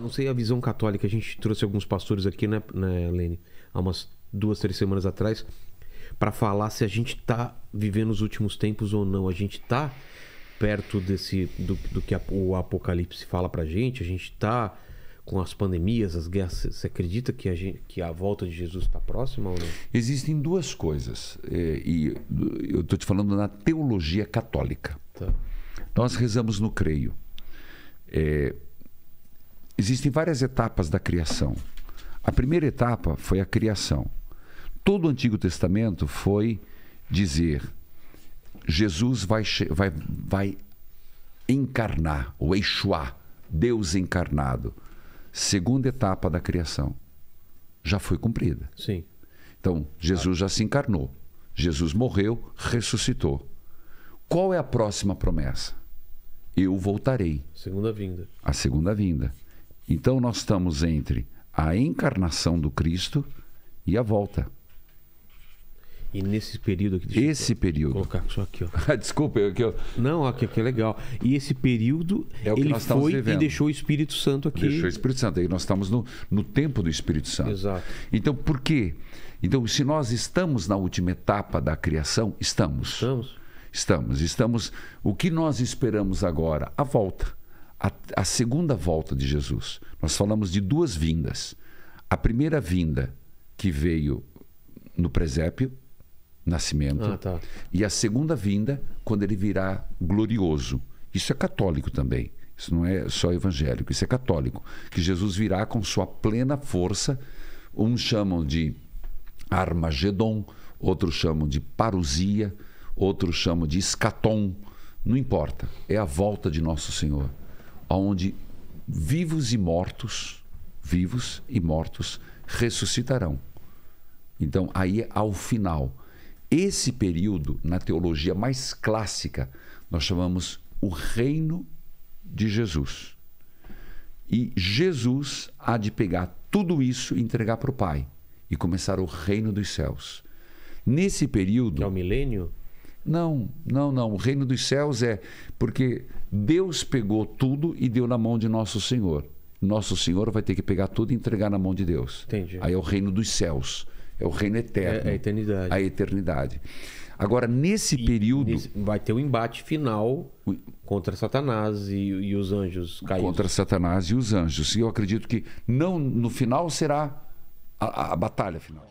não sei a visão católica, a gente trouxe alguns pastores aqui, né, né Lene? Há umas duas, três semanas atrás, para falar se a gente está vivendo os últimos tempos ou não. A gente está perto desse do, do que a, o Apocalipse fala para gente. A gente está com as pandemias, as guerras. Você acredita que a, gente, que a volta de Jesus está próxima ou não? Existem duas coisas é, e eu tô te falando na teologia católica. Tá. Nós rezamos no creio. É, existem várias etapas da criação. A primeira etapa foi a criação. Todo o Antigo Testamento foi dizer: Jesus vai, vai, vai encarnar, o Eixoá, Deus encarnado. Segunda etapa da criação já foi cumprida. Sim. Então, Jesus já se encarnou. Jesus morreu, ressuscitou. Qual é a próxima promessa? Eu voltarei. Segunda vinda. A segunda vinda. Então nós estamos entre a encarnação do Cristo e a volta. E nesse período aqui. esse eu, período. Vou colocar só aqui, ó. Desculpa, aqui, Não, aqui, aqui é legal. E esse período, é ele foi vivendo. e deixou o Espírito Santo aqui. Deixou o Espírito Santo. aí. nós estamos no, no tempo do Espírito Santo. Exato. Então, por quê? Então, se nós estamos na última etapa da criação, estamos. Estamos. Estamos. Estamos. O que nós esperamos agora? A volta a, a segunda volta de Jesus. Nós falamos de duas vindas. A primeira vinda que veio no presépio, nascimento. Ah, tá. E a segunda vinda, quando ele virá glorioso. Isso é católico também. Isso não é só evangélico, isso é católico. Que Jesus virá com sua plena força. Uns chamam de Armagedon, outros chamam de parusia, outros chamam de escatom. Não importa. É a volta de Nosso Senhor onde vivos e mortos, vivos e mortos ressuscitarão. Então, aí é ao final, esse período na teologia mais clássica, nós chamamos o reino de Jesus. E Jesus há de pegar tudo isso e entregar para o Pai e começar o reino dos céus. Nesse período. É o milênio? Não, não, não. O reino dos céus é porque Deus pegou tudo e deu na mão de nosso Senhor. Nosso Senhor vai ter que pegar tudo e entregar na mão de Deus. Entendi. Aí é o reino dos céus. É o reino eterno. É, é a eternidade. A eternidade. Agora, nesse e, período. Nesse, vai ter o um embate final contra Satanás e, e, os anjos caídos. Contra Satanás e os anjos. E eu acredito que não no final será a, a batalha final.